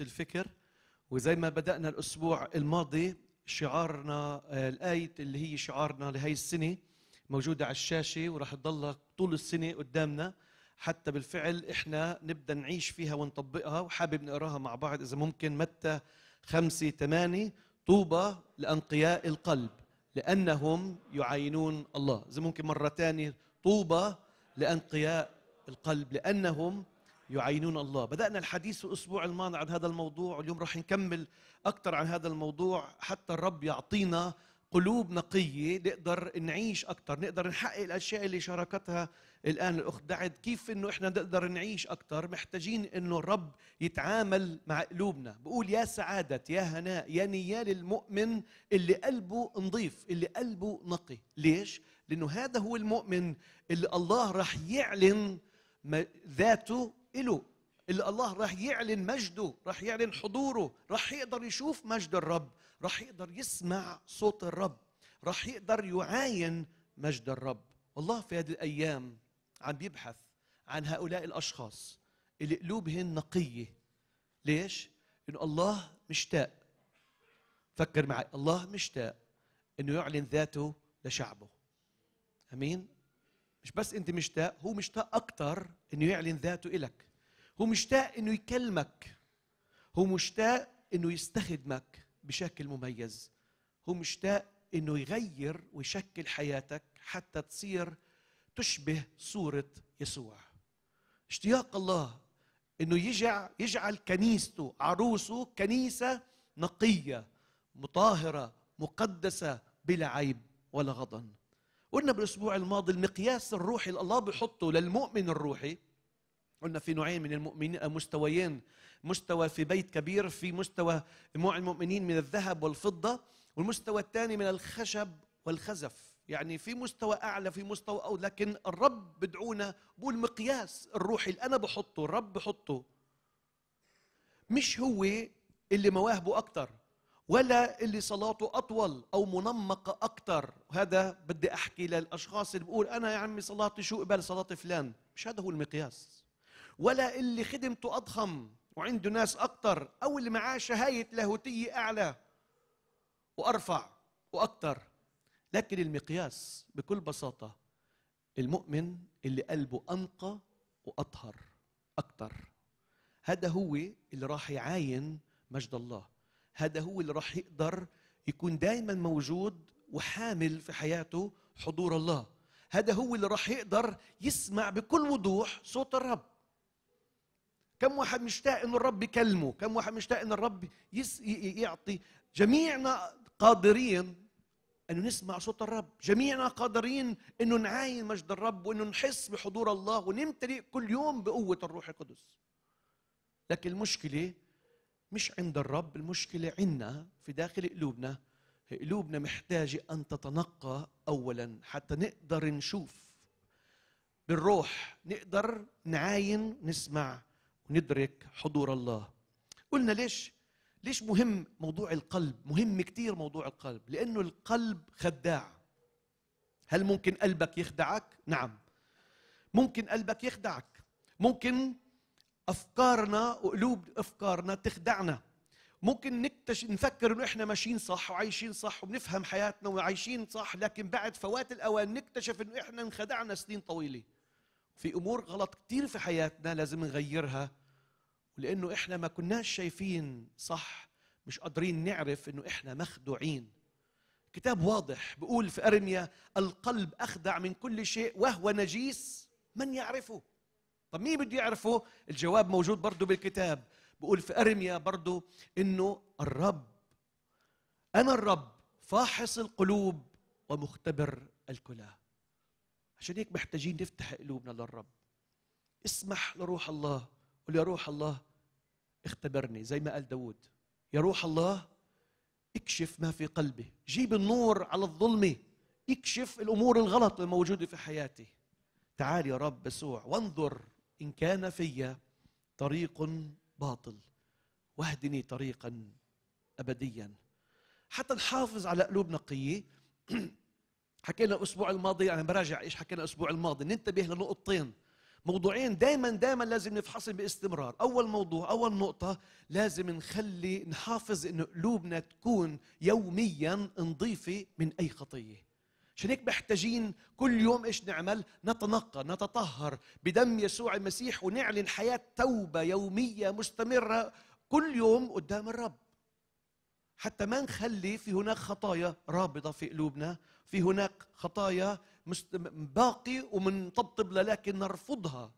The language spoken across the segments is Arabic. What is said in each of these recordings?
الفكر وزي ما بدأنا الأسبوع الماضي شعارنا آه، الآية اللي هي شعارنا لهي السنة موجودة على الشاشة وراح تضل طول السنة قدامنا حتى بالفعل إحنا نبدأ نعيش فيها ونطبقها وحابب نقراها مع بعض إذا ممكن متى خمسة ثمانية طوبى لأنقياء القلب لأنهم يعينون الله إذا ممكن مرة ثانية طوبى لأنقياء القلب لأنهم يعينون الله بدأنا الحديث الأسبوع الماضي عن هذا الموضوع واليوم راح نكمل أكثر عن هذا الموضوع حتى الرب يعطينا قلوب نقية نقدر نعيش أكثر نقدر نحقق الأشياء اللي شاركتها الآن الأخت دعد كيف إنه إحنا نقدر نعيش أكثر محتاجين إنه الرب يتعامل مع قلوبنا بقول يا سعادة يا هناء يا نيال المؤمن اللي قلبه نظيف اللي قلبه نقي ليش؟ لأنه هذا هو المؤمن اللي الله راح يعلن ذاته إله اللي الله راح يعلن مجده راح يعلن حضوره راح يقدر يشوف مجد الرب راح يقدر يسمع صوت الرب راح يقدر يعاين مجد الرب والله في هذه الأيام عم بيبحث عن هؤلاء الأشخاص اللي قلوبهن نقية ليش؟ إنه الله مشتاق فكر معي الله مشتاق إنه يعلن ذاته لشعبه أمين؟ مش بس انت مشتاق هو مشتاق اكثر انه يعلن ذاته الك هو مشتاق انه يكلمك هو مشتاق انه يستخدمك بشكل مميز هو مشتاق انه يغير ويشكل حياتك حتى تصير تشبه صوره يسوع اشتياق الله انه يجعل يجعل كنيسته عروسه كنيسه نقيه مطهره مقدسه بلا عيب ولا غضن قلنا بالاسبوع الماضي المقياس الروحي اللي الله بيحطه للمؤمن الروحي قلنا في نوعين من المؤمنين مستويين مستوى في بيت كبير في مستوى نوع المؤمنين من الذهب والفضه والمستوى الثاني من الخشب والخزف يعني في مستوى اعلى في مستوى او لكن الرب بدعونا بقول مقياس الروحي اللي انا بحطه الرب بحطه مش هو اللي مواهبه اكثر ولا اللي صلاته اطول او منمقه اكتر هذا بدي احكي للاشخاص اللي بقول انا يا عمي صلاتي شو قبل صلاه فلان مش هذا هو المقياس ولا اللي خدمته اضخم وعنده ناس اكتر او اللي معاه شهايه لاهوتيه اعلى وارفع وأكثر لكن المقياس بكل بساطه المؤمن اللي قلبه انقى واطهر أكثر هذا هو اللي راح يعاين مجد الله هذا هو اللي راح يقدر يكون دائما موجود وحامل في حياته حضور الله هذا هو اللي راح يقدر يسمع بكل وضوح صوت الرب كم واحد مشتاق ان الرب يكلمه كم واحد مشتاق ان الرب يس... يعطي جميعنا قادرين انه نسمع صوت الرب جميعنا قادرين انه نعاين مجد الرب وانه نحس بحضور الله ونمتلئ كل يوم بقوه الروح القدس لكن المشكله مش عند الرب المشكلة عنا في داخل قلوبنا قلوبنا محتاجة أن تتنقى أولا حتى نقدر نشوف بالروح نقدر نعاين نسمع وندرك حضور الله قلنا ليش ليش مهم موضوع القلب مهم كتير موضوع القلب لأنه القلب خداع هل ممكن قلبك يخدعك نعم ممكن قلبك يخدعك ممكن افكارنا وقلوب افكارنا تخدعنا ممكن نكتش نفكر انه احنا ماشيين صح وعايشين صح وبنفهم حياتنا وعايشين صح لكن بعد فوات الاوان نكتشف انه احنا انخدعنا سنين طويله في امور غلط كثير في حياتنا لازم نغيرها لانه احنا ما كناش شايفين صح مش قادرين نعرف انه احنا مخدوعين كتاب واضح بيقول في ارميا القلب اخدع من كل شيء وهو نجيس من يعرفه طب مين بده يعرفه الجواب موجود برضه بالكتاب بقول في ارميا برضه انه الرب انا الرب فاحص القلوب ومختبر الكلى عشان هيك محتاجين نفتح قلوبنا للرب اسمح لروح الله قل يا روح الله اختبرني زي ما قال داود يا روح الله اكشف ما في قلبي جيب النور على الظلمة اكشف الأمور الغلط الموجودة في حياتي تعال يا رب يسوع وانظر إن كان في طريق باطل واهدني طريقا أبديا حتى نحافظ على قلوب نقية حكينا الأسبوع الماضي أنا براجع إيش حكينا الأسبوع الماضي ننتبه لنقطتين موضوعين دائما دائما لازم نفحصهم باستمرار اول موضوع اول نقطه لازم نخلي نحافظ ان قلوبنا تكون يوميا نظيفه من اي خطيه عشان هيك محتاجين كل يوم ايش نعمل؟ نتنقى، نتطهر بدم يسوع المسيح ونعلن حياه توبه يوميه مستمره كل يوم قدام الرب. حتى ما نخلي في هناك خطايا رابضه في قلوبنا، في هناك خطايا باقي ومنطبطب لها لكن نرفضها.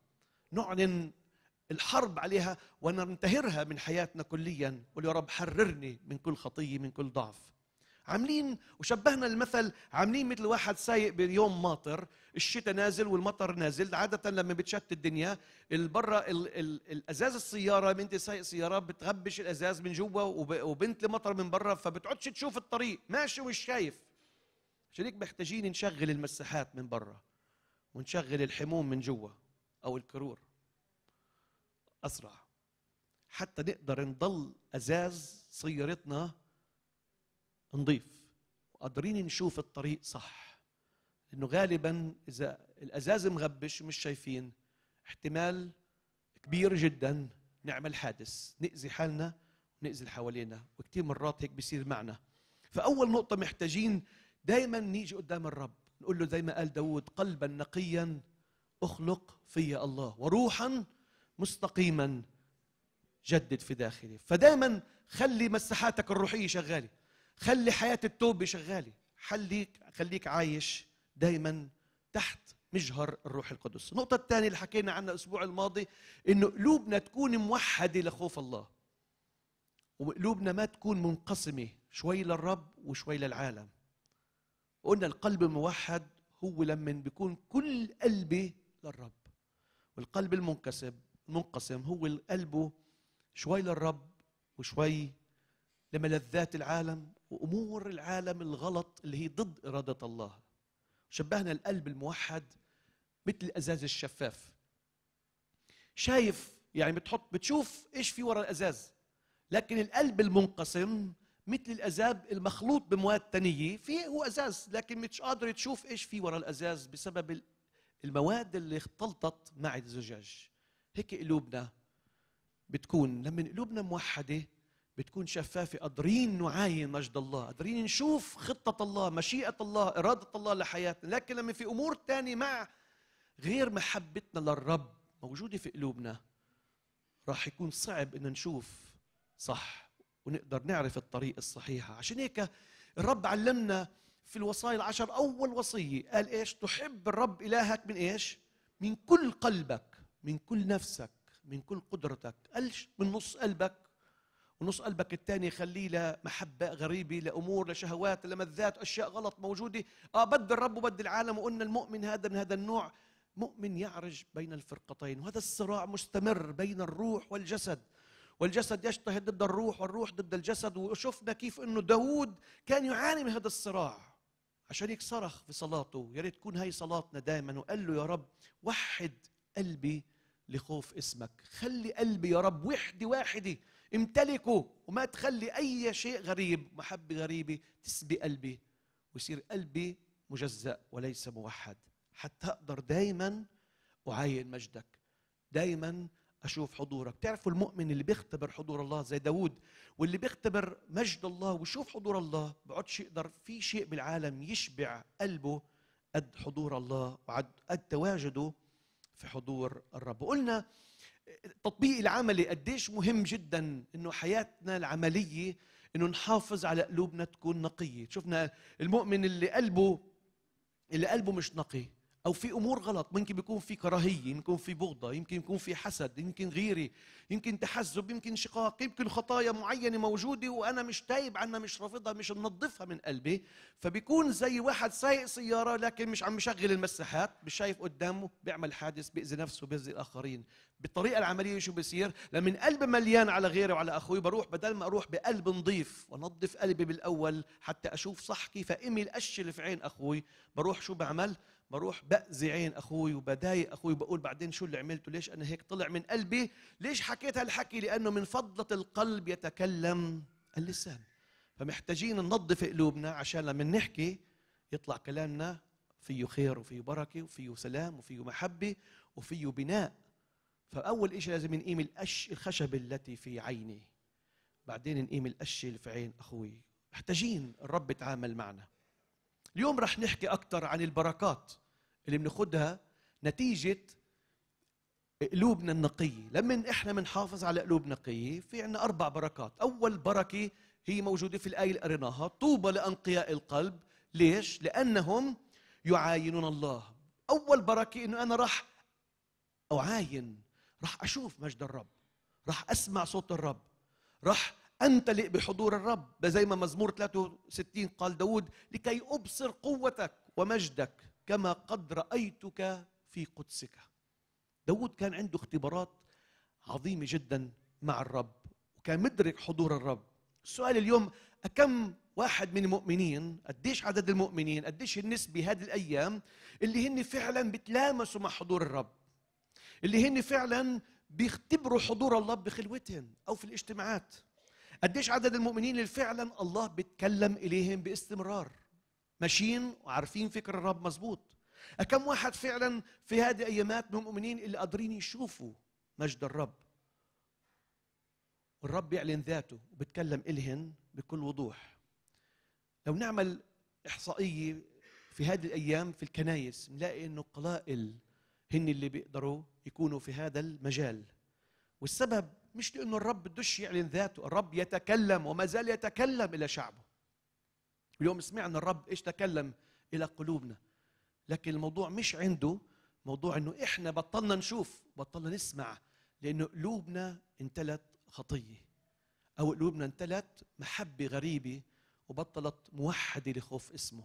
نعلن الحرب عليها وننتهرها من حياتنا كليا، قول يا رب حررني من كل خطيه من كل ضعف. عاملين وشبهنا المثل عاملين مثل واحد سايق بيوم ماطر الشتاء نازل والمطر نازل عادة لما بتشتت الدنيا البرة ال ال الازاز السيارة بنت سايق سيارة بتغبش الازاز من جوا وبنت المطر من برا فبتقعدش تشوف الطريق ماشي مش شايف عشان هيك محتاجين نشغل المساحات من برا ونشغل الحموم من جوا او الكرور اسرع حتى نقدر نضل ازاز سيارتنا نضيف وقادرين نشوف الطريق صح لانه غالبا اذا الازاز مغبش مش شايفين احتمال كبير جدا نعمل حادث نأذي حالنا ونأذي اللي حوالينا وكثير مرات هيك بيصير معنا فأول نقطة محتاجين دايما نيجي قدام الرب نقول له زي ما قال داود قلبا نقيا أخلق في الله وروحا مستقيما جدد في داخلي فدايما خلي مساحاتك الروحية شغالة خلي حياه التوبه شغاله خليك خليك عايش دايما تحت مجهر الروح القدس النقطه الثانيه اللي حكينا عنها الاسبوع الماضي انه قلوبنا تكون موحده لخوف الله وقلوبنا ما تكون منقسمه شوي للرب وشوي للعالم وقلنا القلب الموحد هو لما بيكون كل قلبي للرب والقلب المنقسم المنقسم هو قلبه شوي للرب وشوي لملذات العالم وامور العالم الغلط اللي هي ضد اراده الله شبهنا القلب الموحد مثل الازاز الشفاف شايف يعني بتحط بتشوف ايش في وراء الازاز لكن القلب المنقسم مثل الازاب المخلوط بمواد تانية في هو ازاز لكن مش قادر تشوف ايش في وراء الازاز بسبب المواد اللي اختلطت مع الزجاج هيك قلوبنا بتكون لما قلوبنا موحده بتكون شفافة قادرين نعاين مجد الله قادرين نشوف خطة الله مشيئة الله إرادة الله لحياتنا لكن لما في أمور تانية مع غير محبتنا للرب موجودة في قلوبنا راح يكون صعب إن نشوف صح ونقدر نعرف الطريق الصحيحة عشان هيك الرب علمنا في الوصايا العشر أول وصية قال إيش تحب الرب إلهك من إيش من كل قلبك من كل نفسك من كل قدرتك قالش من نص قلبك ونص قلبك الثاني خليه لمحبة غريبة لأمور لشهوات لملذات أشياء غلط موجودة آه بدي الرب وبدي العالم وقلنا المؤمن هذا من هذا النوع مؤمن يعرج بين الفرقتين وهذا الصراع مستمر بين الروح والجسد والجسد يجتهد ضد الروح والروح ضد الجسد وشفنا كيف انه داوود كان يعاني من هذا الصراع عشان هيك صرخ في صلاته يا ريت تكون هاي صلاتنا دائما وقال له يا رب وحد قلبي لخوف اسمك خلي قلبي يا رب وحدي واحدة امتلكه وما تخلي أي شيء غريب محبة غريبة تسبي قلبي ويصير قلبي مجزأ وليس موحد حتى أقدر دايما أعاين مجدك دايما أشوف حضورك تعرفوا المؤمن اللي بيختبر حضور الله زي داود واللي بيختبر مجد الله ويشوف حضور الله بعدش يقدر في شيء بالعالم يشبع قلبه قد حضور الله وقد تواجده في حضور الرب وقلنا التطبيق العملي قديش مهم جدا انه حياتنا العمليه انه نحافظ على قلوبنا تكون نقيه شفنا المؤمن اللي قلبه اللي قلبه مش نقي او في امور غلط ممكن بيكون في كراهيه يمكن في بغضه يمكن يكون في حسد يمكن غيره يمكن تحزب يمكن شقاق يمكن خطايا معينه موجوده وانا مش تايب عنها مش رافضها مش منظفها من قلبي فبيكون زي واحد سايق سياره لكن مش عم يشغل المساحات مش شايف قدامه بيعمل حادث بيأذي نفسه بيأذي الاخرين بالطريقه العمليه شو بصير لما قلبي مليان على غيري وعلى اخوي بروح بدل ما اروح بقلب نظيف ونظف قلبي بالاول حتى اشوف صح كيف امي الاشي اللي في عين اخوي بروح شو بعمل بروح باذي عين اخوي وبضايق اخوي وبقول بعدين شو اللي عملته ليش انا هيك طلع من قلبي ليش حكيت هالحكي لانه من فضله القلب يتكلم اللسان فمحتاجين ننظف قلوبنا عشان لما نحكي يطلع كلامنا فيه خير وفيه بركه وفيه سلام وفيه محبه وفيه بناء فاول شيء لازم نقيم الأش الخشب التي في عيني بعدين نقيم القش اللي في عين اخوي محتاجين الرب يتعامل معنا اليوم رح نحكي أكثر عن البركات اللي بناخذها نتيجة قلوبنا النقية لما إحنا بنحافظ على قلوب نقية في عنا أربع بركات أول بركة هي موجودة في الآية اللي قريناها طوبى لأنقياء القلب ليش؟ لأنهم يعاينون الله أول بركة إنه أنا راح أعاين راح أشوف مجد الرب راح أسمع صوت الرب راح أمتلئ بحضور الرب ده زي ما مزمور 63 قال داود لكي أبصر قوتك ومجدك كما قد رأيتك في قدسك داود كان عنده اختبارات عظيمة جدا مع الرب وكان مدرك حضور الرب السؤال اليوم أكم واحد من المؤمنين قديش عدد المؤمنين قديش النسبة هذه الأيام اللي هن فعلا بتلامسوا مع حضور الرب اللي هن فعلا بيختبروا حضور الله بخلوتهم أو في الاجتماعات قديش عدد المؤمنين اللي فعلا الله بيتكلم اليهم باستمرار ماشيين وعارفين فكر الرب مظبوط كم واحد فعلا في هذه الايامات من المؤمنين اللي قادرين يشوفوا مجد الرب والرب يعلن ذاته وبتكلم إلهن بكل وضوح لو نعمل إحصائية في هذه الأيام في الكنايس نلاقي أنه قلائل هن اللي بيقدروا يكونوا في هذا المجال والسبب مش لأنه الرب بدوش يعلن ذاته الرب يتكلم وما زال يتكلم إلى شعبه اليوم سمعنا الرب إيش تكلم إلى قلوبنا لكن الموضوع مش عنده موضوع انه احنا بطلنا نشوف بطلنا نسمع لانه قلوبنا امتلت خطيه او قلوبنا امتلت محبه غريبه وبطلت موحده لخوف اسمه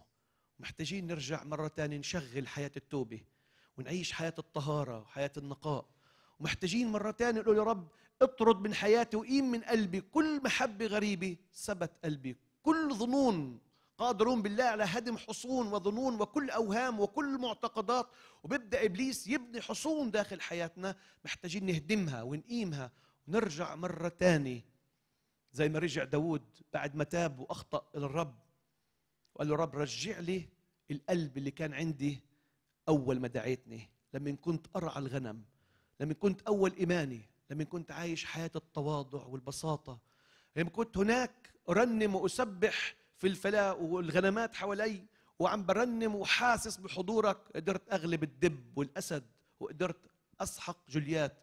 محتاجين نرجع مره ثانيه نشغل حياه التوبه ونعيش حياه الطهاره وحياه النقاء ومحتاجين مره ثانيه نقول يا رب اطرد من حياتي وقيم من قلبي كل محبة غريبة ثبت قلبي كل ظنون قادرون بالله على هدم حصون وظنون وكل أوهام وكل معتقدات وبيبدأ إبليس يبني حصون داخل حياتنا محتاجين نهدمها ونقيمها ونرجع مرة تاني زي ما رجع داود بعد ما تاب وأخطأ إلى الرب وقال له رب رجع لي القلب اللي كان عندي أول ما دعيتني لما كنت أرعى الغنم لما كنت أول إيماني لما كنت عايش حياة التواضع والبساطة لما كنت هناك أرنم وأسبح في الفلاء والغنمات حوالي وعم برنم وحاسس بحضورك قدرت أغلب الدب والأسد وقدرت أسحق جوليات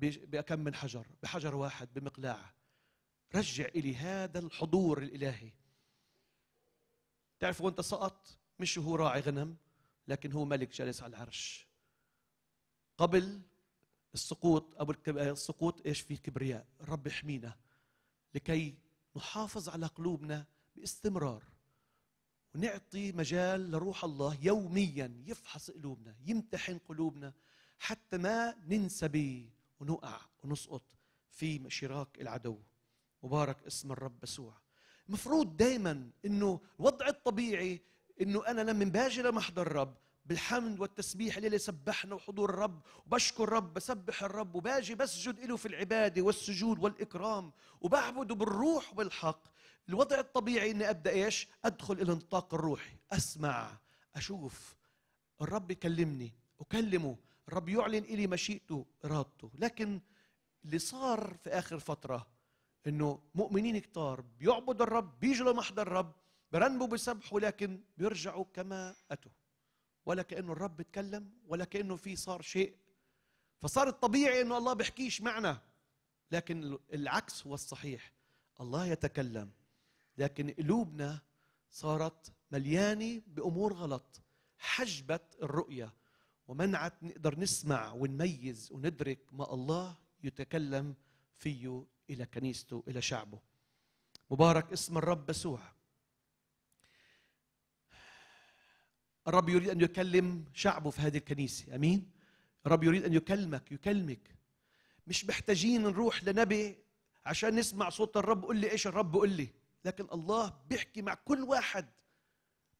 بكم من حجر بحجر واحد بمقلاع رجع إلي هذا الحضور الإلهي تعرفوا وانت سقط مش هو راعي غنم لكن هو ملك جالس على العرش قبل السقوط أو السقوط إيش في كبرياء الرب يحمينا لكي نحافظ على قلوبنا باستمرار ونعطي مجال لروح الله يوميا يفحص قلوبنا يمتحن قلوبنا حتى ما ننسى به ونقع ونسقط في شراك العدو مبارك اسم الرب يسوع المفروض دائما انه الوضع الطبيعي انه انا لما باجي لمحضر الرب بالحمد والتسبيح اللي سبحنا وحضور الرب وبشكر الرب بسبح الرب وباجي بسجد له في العبادة والسجود والإكرام وبعبده بالروح والحق الوضع الطبيعي أني أبدأ إيش أدخل إلى النطاق الروحي أسمع أشوف الرب يكلمني أكلمه الرب يعلن إلي مشيئته إرادته لكن اللي صار في آخر فترة أنه مؤمنين كتار بيعبدوا الرب بيجوا لمحضر الرب برنبوا بسبحوا لكن بيرجعوا كما أتوا ولا كانه الرب اتكلم ولا كانه في صار شيء فصار الطبيعي انه الله بيحكيش معنا لكن العكس هو الصحيح الله يتكلم لكن قلوبنا صارت مليانه بامور غلط حجبت الرؤيه ومنعت نقدر نسمع ونميز وندرك ما الله يتكلم فيه الى كنيسته الى شعبه مبارك اسم الرب يسوع الرب يريد أن يكلم شعبه في هذه الكنيسة أمين الرب يريد أن يكلمك يكلمك مش محتاجين نروح لنبي عشان نسمع صوت الرب قل لي إيش الرب قل لي لكن الله بيحكي مع كل واحد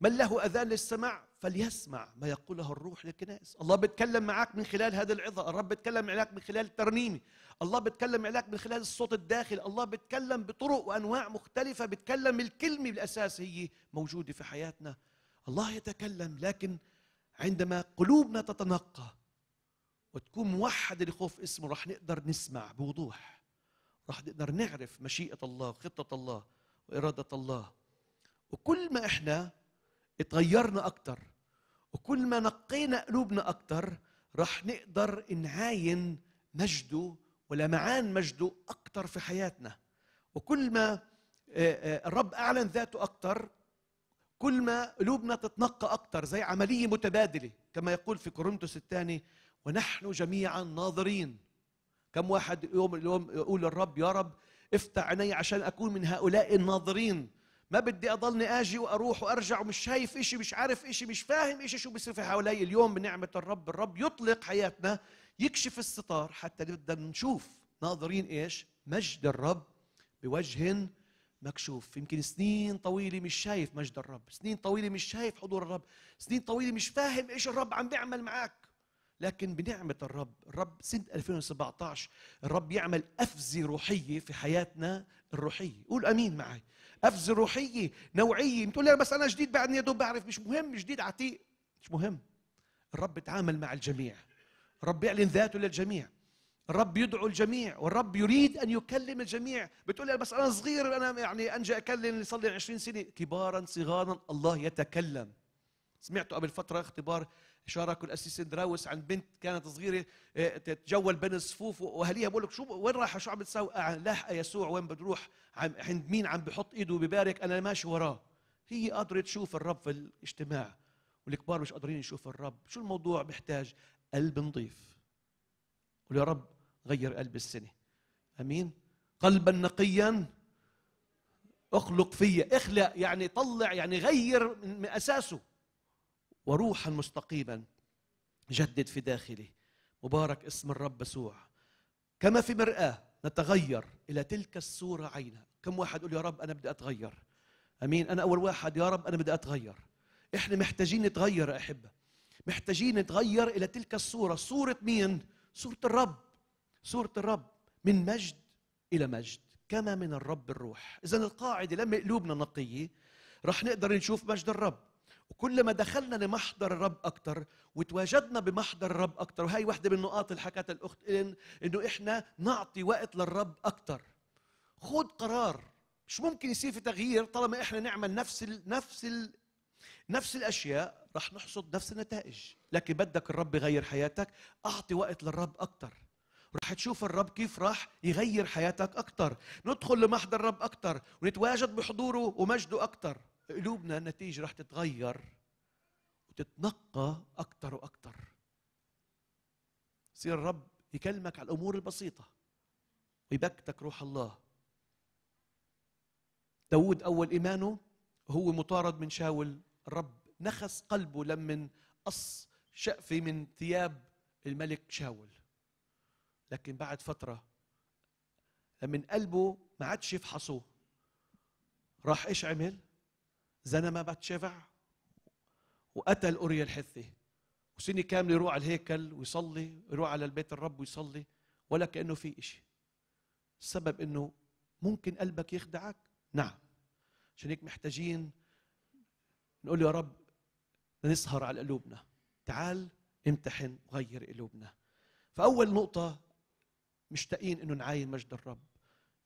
من له أذان للسمع فليسمع ما يقوله الروح للكنائس الله بيتكلم معك من خلال هذه العظة الرب بيتكلم معك من خلال الترنيمة الله بيتكلم معك من خلال الصوت الداخلي الله بيتكلم بطرق وأنواع مختلفة بيتكلم الكلمة بالأساس هي موجودة في حياتنا الله يتكلم لكن عندما قلوبنا تتنقى وتكون موحدة لخوف اسمه راح نقدر نسمع بوضوح راح نقدر نعرف مشيئة الله وخطة الله وإرادة الله وكل ما احنا اتغيرنا اكثر وكل ما نقينا قلوبنا اكثر راح نقدر نعاين مجده ولمعان مجده اكثر في حياتنا وكل ما آه، آه، الرب أعلن ذاته اكثر كل ما قلوبنا تتنقى أكتر زي عملية متبادلة كما يقول في كورنثوس الثاني ونحن جميعا ناظرين كم واحد يوم اليوم يقول للرب يا رب افتح عيني عشان أكون من هؤلاء الناظرين ما بدي أضلني أجي وأروح وأرجع ومش شايف إشي مش عارف إشي مش فاهم إشي شو بيصير في حوالي اليوم بنعمة الرب الرب يطلق حياتنا يكشف الستار حتى نبدأ نشوف ناظرين إيش مجد الرب بوجه مكشوف يمكن سنين طويلة مش شايف مجد الرب سنين طويلة مش شايف حضور الرب سنين طويلة مش فاهم إيش الرب عم بيعمل معك لكن بنعمة الرب الرب سنة 2017 الرب يعمل أفزة روحية في حياتنا الروحية قول أمين معي أفزة روحية نوعية بتقول لي بس أنا جديد بعدني يا دوب بعرف مش مهم جديد عتيق مش مهم الرب بتعامل مع الجميع الرب يعلن ذاته للجميع الرب يدعو الجميع والرب يريد ان يكلم الجميع بتقول لي بس انا صغير انا يعني انجي اكلم صلي 20 سنه كبارا صغارا الله يتكلم سمعتوا قبل فتره اختبار شاركوا الاسيس اندراوس عن بنت كانت صغيره آه، تتجول بين الصفوف واهاليها بقول لك شو وين رايحه شو عم بتساوي لاحقه يسوع وين بتروح عند مين عم بحط ايده وبيبارك انا ماشي وراه هي قادره تشوف الرب في الاجتماع والكبار مش قادرين يشوفوا الرب شو الموضوع محتاج قلب نظيف قول يا رب غير قلب السنه امين قلبا نقيا اخلق فيا اخلق يعني طلع يعني غير من اساسه وروحا مستقيما جدد في داخلي مبارك اسم الرب يسوع كما في مرآة نتغير إلى تلك الصورة عينا كم واحد يقول يا رب أنا بدي أتغير أمين أنا أول واحد يا رب أنا بدي أتغير إحنا محتاجين نتغير يا أحبة محتاجين نتغير إلى تلك الصورة صورة مين؟ صورة الرب سورة الرب من مجد إلى مجد كما من الرب الروح إذا القاعدة لما قلوبنا نقية رح نقدر نشوف مجد الرب وكلما دخلنا لمحضر الرب أكثر وتواجدنا بمحضر الرب أكثر وهي واحدة من النقاط اللي حكتها الأخت إلين إنه إحنا نعطي وقت للرب أكثر خذ قرار مش ممكن يصير في تغيير طالما إحنا نعمل نفس ال نفس ال نفس الأشياء رح نحصد نفس النتائج لكن بدك الرب يغير حياتك أعطي وقت للرب أكثر رح تشوف الرب كيف راح يغير حياتك أكثر ندخل لمحضر الرب أكثر ونتواجد بحضوره ومجده أكثر قلوبنا النتيجة رح تتغير وتتنقى أكثر وأكثر يصير الرب يكلمك على الأمور البسيطة ويبكتك روح الله داود أول إيمانه هو مطارد من شاول الرب نخس قلبه لمن قص شقفة من ثياب الملك شاول لكن بعد فتره لما قلبه ما عادش يفحصه راح ايش عمل؟ بعد شفع وقتل اوريا الحثي وسنه كامله يروح على الهيكل ويصلي يروح على البيت الرب ويصلي ولا كانه في شيء السبب انه ممكن قلبك يخدعك نعم عشان هيك محتاجين نقول يا رب نسهر على قلوبنا تعال امتحن غير قلوبنا فاول نقطه مشتاقين انه نعاين مجد الرب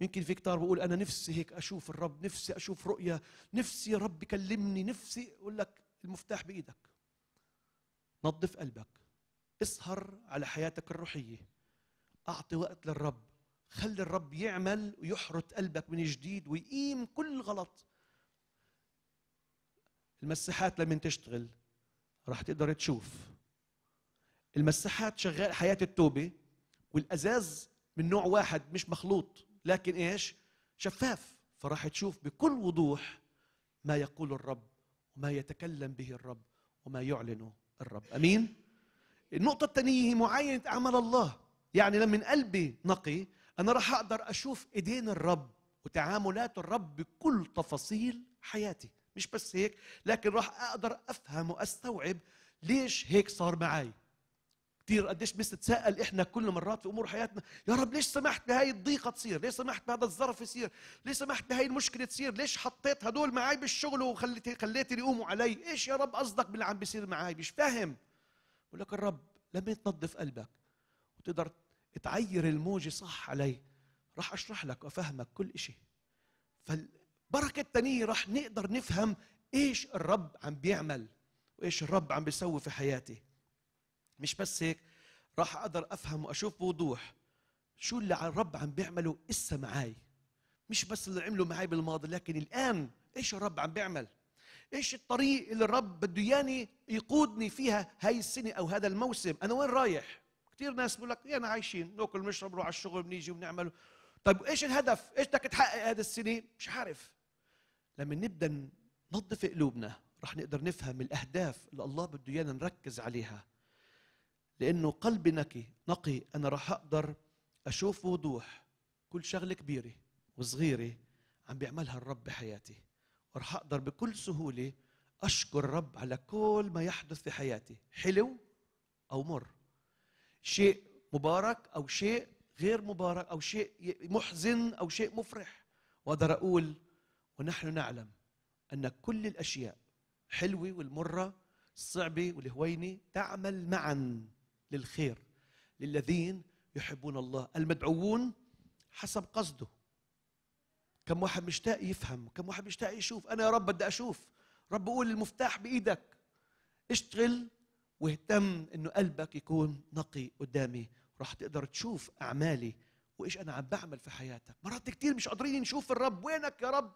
يمكن في كتار بقول انا نفسي هيك اشوف الرب نفسي اشوف رؤيا نفسي يا رب كلمني نفسي اقول لك المفتاح بايدك نظف قلبك اسهر على حياتك الروحيه اعطي وقت للرب خلي الرب يعمل ويحرط قلبك من جديد ويقيم كل غلط المساحات لما تشتغل راح تقدر تشوف المساحات شغال حياه التوبه والازاز من نوع واحد مش مخلوط لكن ايش شفاف فراح تشوف بكل وضوح ما يقول الرب وما يتكلم به الرب وما يعلنه الرب امين النقطه الثانيه هي معاينه اعمال الله يعني لما قلبي نقي انا راح اقدر اشوف ايدين الرب وتعاملات الرب بكل تفاصيل حياتي مش بس هيك لكن راح اقدر افهم واستوعب ليش هيك صار معي كثير قديش بنتساءل احنا كل مرات في امور حياتنا يا رب ليش سمحت بهاي الضيقه تصير ليش سمحت بهذا الظرف يصير ليش سمحت بهاي المشكله تصير ليش حطيت هدول معي بالشغل وخليت خليتني يقوموا علي ايش يا رب قصدك باللي عم بيصير معي مش فاهم لك الرب لما تنظف قلبك وتقدر تعير الموجه صح علي راح اشرح لك وافهمك كل شيء فالبركه الثانيه راح نقدر نفهم ايش الرب عم بيعمل وايش الرب عم بيسوي في حياتي مش بس هيك راح اقدر افهم واشوف بوضوح شو اللي الرب عم بيعمله اسا معي مش بس اللي عمله معي بالماضي لكن الان ايش الرب عم بيعمل ايش الطريق اللي الرب بده ياني يقودني فيها هاي السنه او هذا الموسم انا وين رايح كثير ناس بيقول لك انا عايشين ناكل نشرب نروح على الشغل بنيجي وبنعمل طيب ايش الهدف ايش بدك تحقق هذا السنه مش عارف لما نبدا ننظف قلوبنا رح نقدر نفهم الاهداف اللي الله بده ايانا نركز عليها لأنه قلبي نقي نقي أنا راح أقدر أشوف وضوح كل شغلة كبيرة وصغيرة عم بيعملها الرب بحياتي وراح أقدر بكل سهولة أشكر الرب على كل ما يحدث في حياتي حلو أو مر شيء مبارك أو شيء غير مبارك أو شيء محزن أو شيء مفرح وأقدر أقول ونحن نعلم أن كل الأشياء حلوة والمرة الصعبة والهوينة تعمل معاً للخير للذين يحبون الله المدعوون حسب قصده كم واحد مشتاق يفهم كم واحد مشتاق يشوف انا يا رب بدي اشوف رب قول المفتاح بايدك اشتغل واهتم انه قلبك يكون نقي قدامي راح تقدر تشوف اعمالي وايش انا عم بعمل في حياتك مرات كثير مش قادرين نشوف الرب وينك يا رب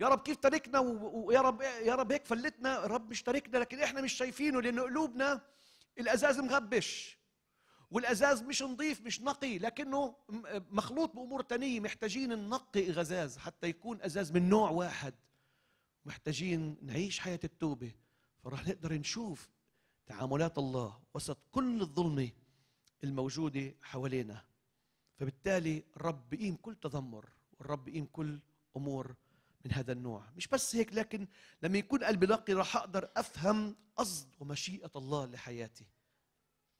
يا رب كيف تركنا ويا رب يا رب هيك فلتنا الرب مش تركنا لكن احنا مش شايفينه لانه قلوبنا الازاز مغبش والازاز مش نظيف مش نقي لكنه مخلوط بامور تانية محتاجين ننقي غزاز حتى يكون ازاز من نوع واحد محتاجين نعيش حياه التوبه فراح نقدر نشوف تعاملات الله وسط كل الظلمه الموجوده حوالينا فبالتالي الرب بقيم كل تذمر والرب بقيم كل امور من هذا النوع مش بس هيك لكن لما يكون قلبي نقي راح اقدر افهم قصد ومشيئه الله لحياتي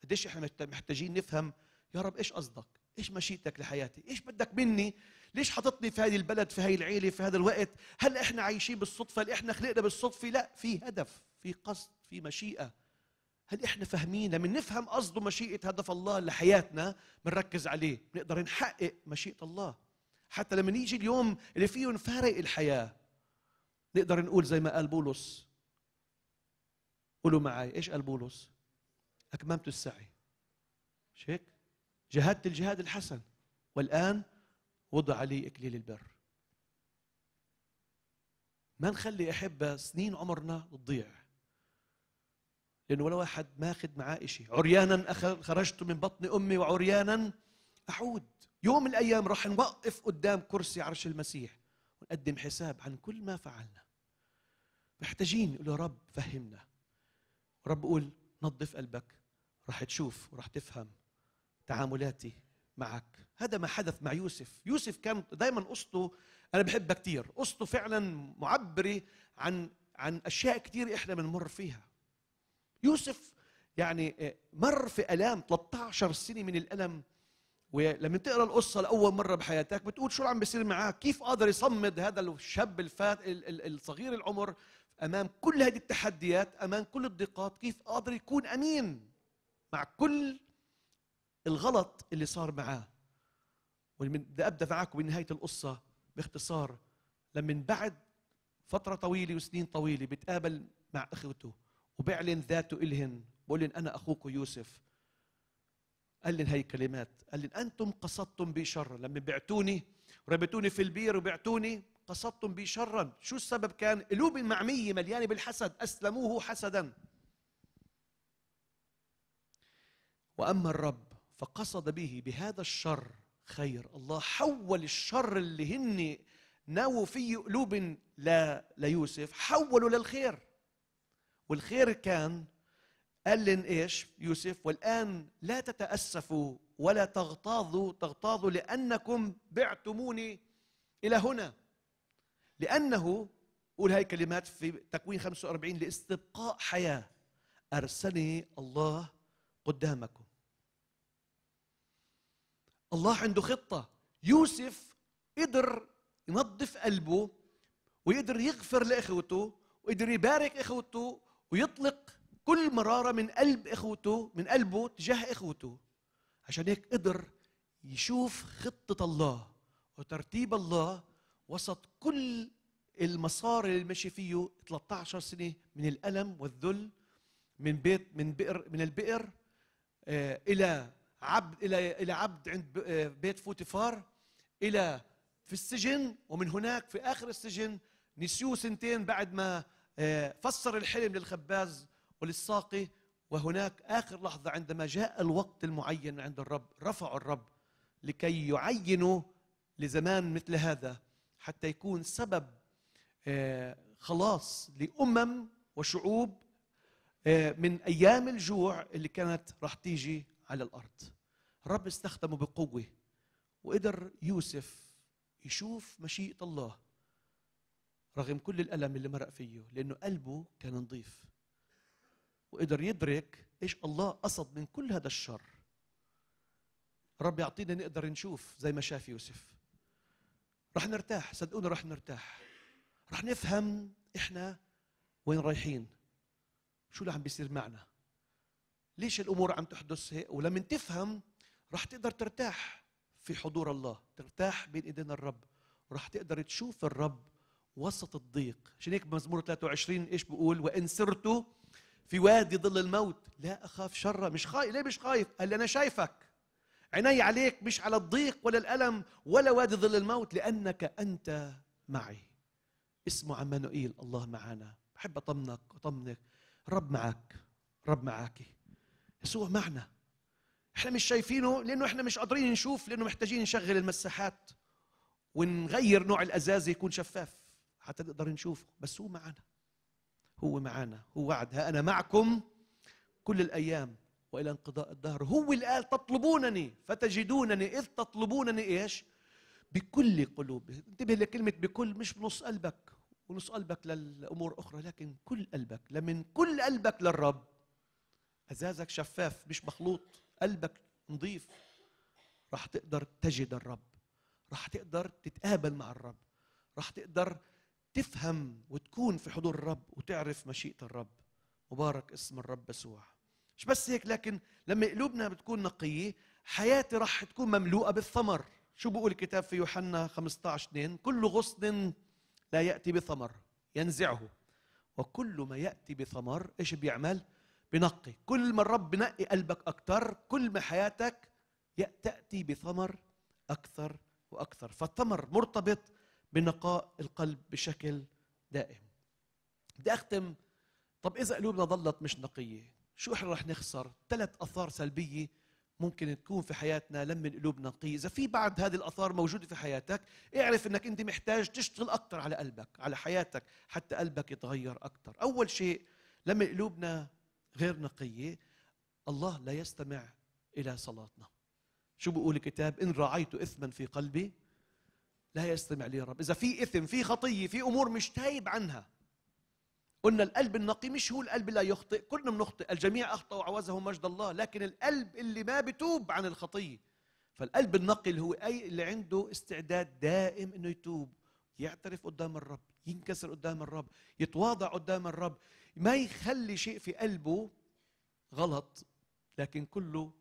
قديش احنا محتاجين نفهم يا رب ايش قصدك ايش مشيئتك لحياتي ايش بدك مني ليش حاططني في هذه البلد في هذه العيله في هذا الوقت هل احنا عايشين بالصدفه هل احنا خلقنا بالصدفه لا في هدف في قصد في مشيئه هل احنا فاهمين لما نفهم قصد ومشيئه هدف الله لحياتنا بنركز عليه بنقدر نحقق مشيئه الله حتى لما يجي اليوم اللي فيه نفارق الحياه نقدر نقول زي ما قال بولس قولوا معي ايش قال بولس اكممت السعي مش هيك جهدت الجهاد الحسن والان وضع لي اكليل البر ما نخلي احبه سنين عمرنا تضيع لانه ولا واحد ماخذ معاه شيء عريانا خرجت من بطن امي وعريانا اعود يوم من الايام راح نوقف قدام كرسي عرش المسيح ونقدم حساب عن كل ما فعلنا محتاجين له رب فهمنا رب قول نظف قلبك راح تشوف وراح تفهم تعاملاتي معك هذا ما حدث مع يوسف يوسف كان دايما قصته انا بحبها كثير قصته فعلا معبره عن عن اشياء كثير احنا بنمر فيها يوسف يعني آه، مر في الام 13 سنه من الالم ولما تقرا القصه لاول مره بحياتك بتقول شو عم بيصير معاه كيف قادر يصمد هذا الشاب الفات الصغير العمر امام كل هذه التحديات امام كل الضيقات كيف قادر يكون امين مع كل الغلط اللي صار معاه بدي ابدا معكم بنهايه القصه باختصار لما بعد فتره طويله وسنين طويله بتقابل مع اخوته وبيعلن ذاته الهن بقول لهم انا اخوك يوسف قال لي هاي كلمات قال لي انتم قصدتم بي شرا لما بعتوني ربتوني في البير وبعتوني قصدتم بي شرا شو السبب كان قلوب معميه مليانه بالحسد اسلموه حسدا واما الرب فقصد به بهذا الشر خير الله حول الشر اللي هن ناووا فيه قلوب لا ليوسف حولوا للخير والخير كان قال لن ايش يوسف والان لا تتاسفوا ولا تغتاظوا تغتاظوا لانكم بعتموني الى هنا لانه قول هاي كلمات في تكوين 45 لاستبقاء حياه ارسلني الله قدامكم الله عنده خطه يوسف قدر ينظف قلبه ويقدر يغفر لاخوته وقدر يبارك اخوته ويطلق كل مرارة من قلب إخوته من قلبه تجاه إخوته عشان هيك قدر يشوف خطة الله وترتيب الله وسط كل المسار اللي ماشي فيه 13 سنة من الألم والذل من بيت من بئر من البئر آه، إلى عبد إلى إلى عبد عند آه، بيت فوتيفار إلى في السجن ومن هناك في آخر السجن نسيوه سنتين بعد ما آه، فسر الحلم للخباز وللساقي وهناك آخر لحظة عندما جاء الوقت المعين عند الرب رفع الرب لكي يعينوا لزمان مثل هذا حتى يكون سبب آه، خلاص لأمم وشعوب آه، من أيام الجوع اللي كانت راح تيجي على الأرض الرب استخدمه بقوة وقدر يوسف يشوف مشيئة الله رغم كل الألم اللي مرق فيه لأنه قلبه كان نظيف وقدر يدرك ايش الله قصد من كل هذا الشر رب يعطينا نقدر نشوف زي ما شاف يوسف رح نرتاح صدقوني رح نرتاح رح نفهم احنا وين رايحين شو اللي عم بيصير معنا ليش الامور عم تحدث هيك ولما تفهم رح تقدر ترتاح في حضور الله ترتاح بين ايدينا الرب ورح تقدر تشوف الرب وسط الضيق عشان هيك مزمور 23 ايش بقول وان سرتوا في وادي ظل الموت لا اخاف شرا مش خايف ليه مش خايف قال لي انا شايفك عيني عليك مش على الضيق ولا الالم ولا وادي ظل الموت لانك انت معي اسمه عمانوئيل الله معنا بحب اطمنك اطمنك رب معك رب معاكي يسوع معنا احنا مش شايفينه لانه احنا مش قادرين نشوف لانه محتاجين نشغل المساحات ونغير نوع الازاز يكون شفاف حتى نقدر نشوفه بس هو معنا هو معانا هو وعد ها أنا معكم كل الأيام وإلى انقضاء الدهر هو الآن تطلبونني فتجدونني إذ تطلبونني إيش بكل قلوب انتبه لكلمة بكل مش بنص قلبك ونص قلبك للأمور أخرى لكن كل قلبك لمن كل قلبك للرب أزازك شفاف مش مخلوط قلبك نظيف راح تقدر تجد الرب راح تقدر تتقابل مع الرب راح تقدر تفهم وتكون في حضور الرب وتعرف مشيئة الرب مبارك اسم الرب يسوع مش بس هيك لكن لما قلوبنا بتكون نقية حياتي راح تكون مملوءة بالثمر شو بيقول الكتاب في يوحنا 15 2 كل غصن لا يأتي بثمر ينزعه وكل ما يأتي بثمر ايش بيعمل بنقي كل ما الرب بنقي قلبك أكثر كل ما حياتك تأتي بثمر أكثر وأكثر فالثمر مرتبط بنقاء القلب بشكل دائم بدي اختم طب اذا قلوبنا ظلت مش نقيه شو احنا رح نخسر ثلاث اثار سلبيه ممكن تكون في حياتنا لما القلوب نقيه اذا في بعض هذه الاثار موجوده في حياتك اعرف انك انت محتاج تشتغل اكثر على قلبك على حياتك حتى قلبك يتغير اكثر اول شيء لما قلوبنا غير نقيه الله لا يستمع الى صلاتنا شو بيقول الكتاب ان راعيت اثما في قلبي لا يستمع لي رب إذا في إثم في خطية في أمور مش تايب عنها قلنا القلب النقي مش هو القلب لا يخطئ كلنا بنخطئ الجميع أخطأ وعوزه مجد الله لكن القلب اللي ما بتوب عن الخطية فالقلب النقي اللي هو أي اللي عنده استعداد دائم إنه يتوب يعترف قدام الرب ينكسر قدام الرب يتواضع قدام الرب ما يخلي شيء في قلبه غلط لكن كله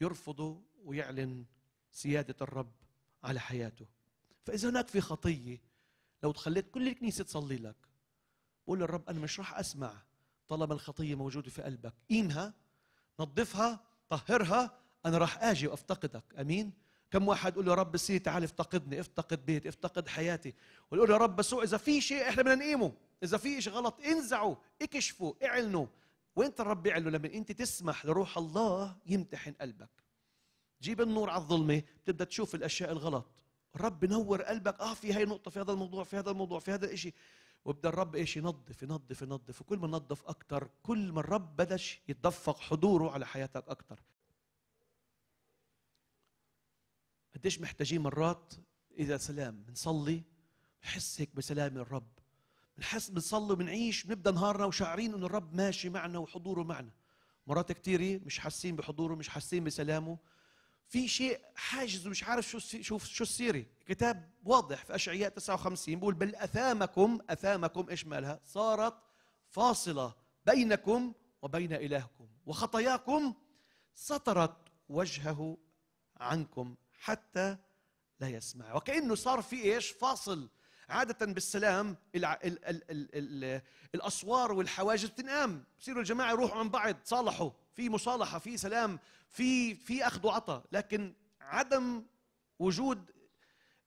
يرفضه ويعلن سيادة الرب على حياته فاذا هناك في خطيه لو تخليت كل الكنيسه تصلي لك قول للرب انا مش راح اسمع طالما الخطيه موجوده في قلبك قيمها نظفها طهرها انا راح اجي وافتقدك امين كم واحد يقول له رب سي تعال افتقدني افتقد بيت افتقد حياتي ويقول يا رب سوء اذا في شيء احنا بدنا نقيمه اذا في شيء غلط انزعه اكشفه اعلنه وانت الرب يعلنه لما انت تسمح لروح الله يمتحن قلبك جيب النور على الظلمه بتبدا تشوف الاشياء الغلط الرب نور قلبك اه في هاي نقطه في هذا الموضوع في هذا الموضوع في هذا الشيء وبدا الرب ايش ينظف ينظف ينظف وكل ما نظف اكثر كل ما الرب بدش يتدفق حضوره على حياتك اكثر قديش محتاجين مرات الى سلام بنصلي نحس هيك بسلام الرب بنحس بنصلي بنعيش بنبدا نهارنا وشاعرين انه الرب ماشي معنا وحضوره معنا مرات كثيره مش حاسين بحضوره مش حاسين بسلامه في شيء حاجز ومش عارف شو شو شو السيره كتاب واضح في اشعياء 59 بيقول بل اثامكم اثامكم ايش مالها صارت فاصله بينكم وبين الهكم وخطاياكم سترت وجهه عنكم حتى لا يسمع وكانه صار في ايش فاصل عادة بالسلام الـ الـ الـ الـ الـ الأسوار والحواجز بتنقام بصيروا الجماعة يروحوا عن بعض صالحوا في مصالحة في سلام في في أخذ وعطى لكن عدم وجود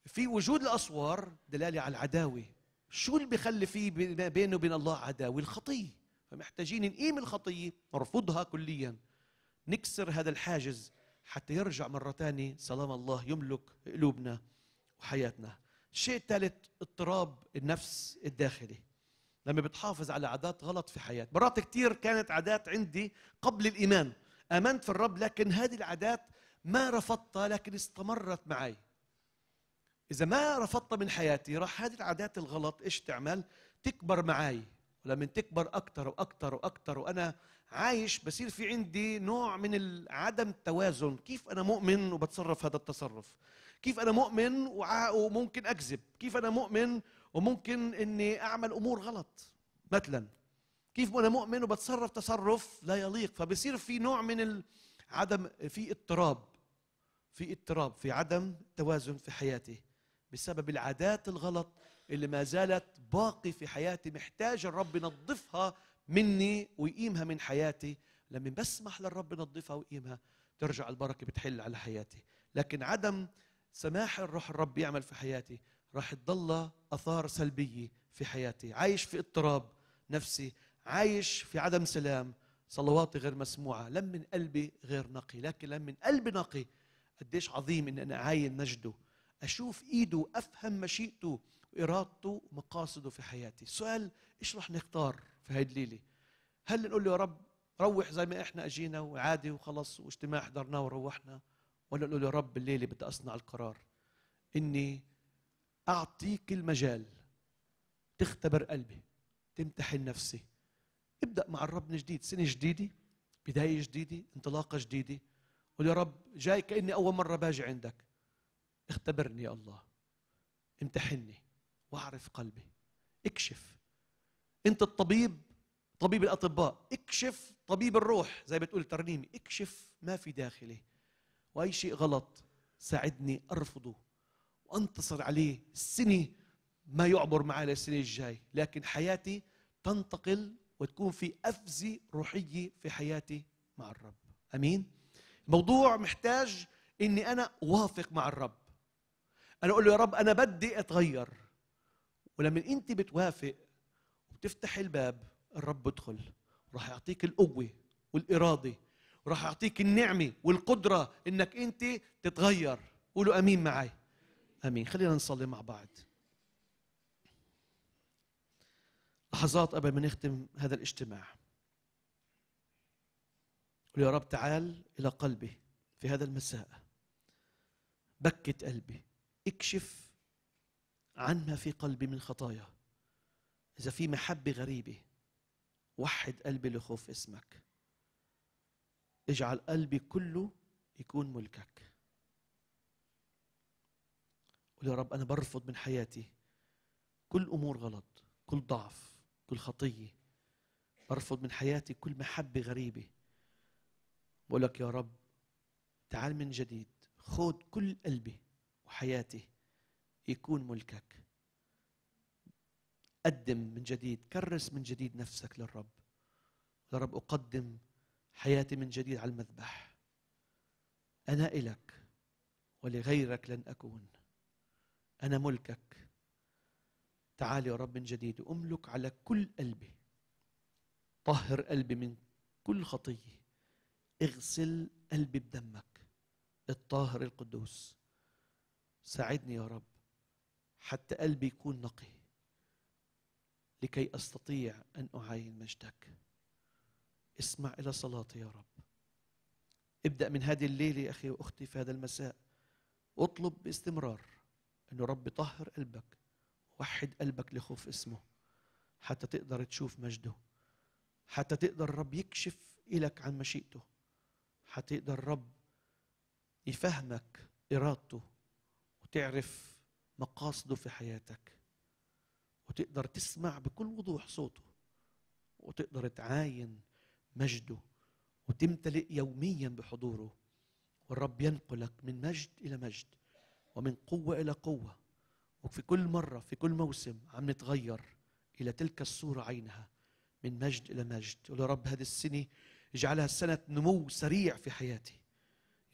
في وجود الأسوار دلالة على العداوة شو اللي بخلي في بينه وبين الله عداوة الخطية فمحتاجين نقيم الخطية نرفضها كليا نكسر هذا الحاجز حتى يرجع مرة ثانية سلام الله يملك قلوبنا وحياتنا شيء ثالث اضطراب النفس الداخلي لما بتحافظ على عادات غلط في حياتك مرات كثير كانت عادات عندي قبل الإيمان آمنت في الرب لكن هذه العادات ما رفضتها لكن استمرت معي إذا ما رفضتها من حياتي راح هذه العادات الغلط إيش تعمل تكبر معي ولما تكبر اكثر واكثر واكثر وأنا عايش بصير في عندي نوع من عدم التوازن كيف أنا مؤمن وبتصرف هذا التصرف كيف انا مؤمن وممكن اكذب كيف انا مؤمن وممكن اني اعمل امور غلط مثلا كيف انا مؤمن وبتصرف تصرف لا يليق فبصير في نوع من عدم في اضطراب في اضطراب في عدم توازن في حياتي بسبب العادات الغلط اللي ما زالت باقي في حياتي محتاج الرب ينظفها مني ويقيمها من حياتي لما بسمح للرب ينظفها ويقيمها ترجع البركه بتحل على حياتي لكن عدم سماح الروح الرب يعمل في حياتي راح تضل اثار سلبيه في حياتي عايش في اضطراب نفسي عايش في عدم سلام صلواتي غير مسموعه لم من قلبي غير نقي لكن لم من قلبي نقي قديش عظيم ان انا اعاين مجده اشوف ايده افهم مشيئته وارادته ومقاصده في حياتي السؤال ايش راح نختار في هاي الليله هل نقول له يا رب روح زي ما احنا اجينا وعادي وخلص واجتماع حضرناه وروحنا ولا نقول يا رب الليله بدي اصنع القرار اني اعطيك المجال تختبر قلبي تمتحن نفسي ابدا مع الرب من جديد سنه جديده بدايه جديده انطلاقه جديده قول يا رب جاي كاني اول مره باجي عندك اختبرني يا الله امتحني واعرف قلبي اكشف انت الطبيب طبيب الاطباء اكشف طبيب الروح زي بتقول ترنيمي اكشف ما في داخلي واي شيء غلط ساعدني ارفضه وانتصر عليه السنه ما يعبر معي للسنه الجاي لكن حياتي تنتقل وتكون في افزه روحيه في حياتي مع الرب امين الموضوع محتاج اني انا اوافق مع الرب انا اقول له يا رب انا بدي اتغير ولما انت بتوافق وبتفتح الباب الرب بدخل راح يعطيك القوه والاراده وراح اعطيك النعمه والقدره انك انت تتغير قولوا امين معي امين خلينا نصلي مع بعض لحظات قبل ما نختم هذا الاجتماع قل يا رب تعال الى قلبي في هذا المساء بكت قلبي اكشف عن ما في قلبي من خطايا اذا في محبه غريبه وحد قلبي لخوف اسمك اجعل قلبي كله يكون ملكك قول يا رب أنا برفض من حياتي كل أمور غلط كل ضعف كل خطية برفض من حياتي كل محبة غريبة بقول لك يا رب تعال من جديد خذ كل قلبي وحياتي يكون ملكك قدم من جديد كرس من جديد نفسك للرب يا رب أقدم حياتي من جديد على المذبح انا الك ولغيرك لن اكون انا ملكك تعال يا رب من جديد املك على كل قلبي طهر قلبي من كل خطيه اغسل قلبي بدمك الطاهر القدوس ساعدني يا رب حتى قلبي يكون نقي لكي استطيع ان اعاين مجدك اسمع إلى صلاتي يا رب ابدأ من هذه الليلة يا أخي وأختي في هذا المساء اطلب باستمرار أنه رب طهر قلبك وحد قلبك لخوف اسمه حتى تقدر تشوف مجده حتى تقدر رب يكشف إلك عن مشيئته حتى يقدر رب يفهمك إرادته وتعرف مقاصده في حياتك وتقدر تسمع بكل وضوح صوته وتقدر تعاين مجده وتمتلئ يوميا بحضوره والرب ينقلك من مجد إلى مجد ومن قوة إلى قوة وفي كل مرة في كل موسم عم نتغير إلى تلك الصورة عينها من مجد إلى مجد يا رب هذه السنة اجعلها سنة نمو سريع في حياتي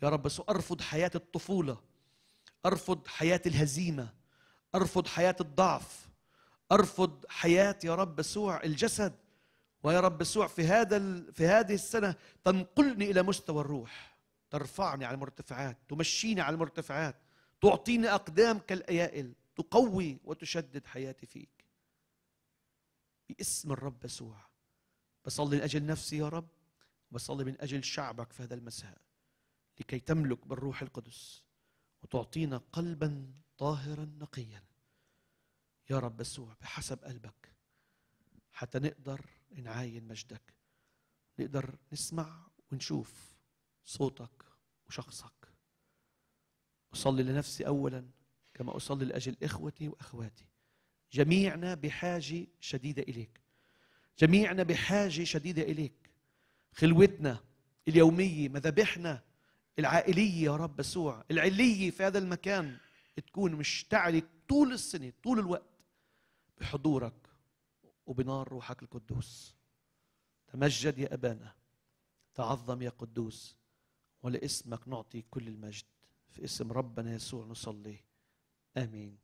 يا رب بس أرفض حياة الطفولة أرفض حياة الهزيمة أرفض حياة الضعف أرفض حياة يا رب يسوع الجسد ويا رب يسوع في هذا في هذه السنه تنقلني الى مستوى الروح ترفعني على المرتفعات تمشيني على المرتفعات تعطيني اقدام كالايائل تقوي وتشدد حياتي فيك باسم الرب يسوع بصلي من اجل نفسي يا رب بصلي من اجل شعبك في هذا المساء لكي تملك بالروح القدس وتعطينا قلبا طاهرا نقيا يا رب يسوع بحسب قلبك حتى نقدر نعاين مجدك نقدر نسمع ونشوف صوتك وشخصك أصلي لنفسي أولا كما أصلي لأجل إخوتي وأخواتي جميعنا بحاجة شديدة إليك جميعنا بحاجة شديدة إليك خلوتنا اليومية مذابحنا العائلية يا رب يسوع العلية في هذا المكان تكون مشتعلة طول السنة طول الوقت بحضورك وبنار روحك القدوس تمجد يا أبانا تعظم يا قدوس ولاسمك نعطي كل المجد في اسم ربنا يسوع نصلي آمين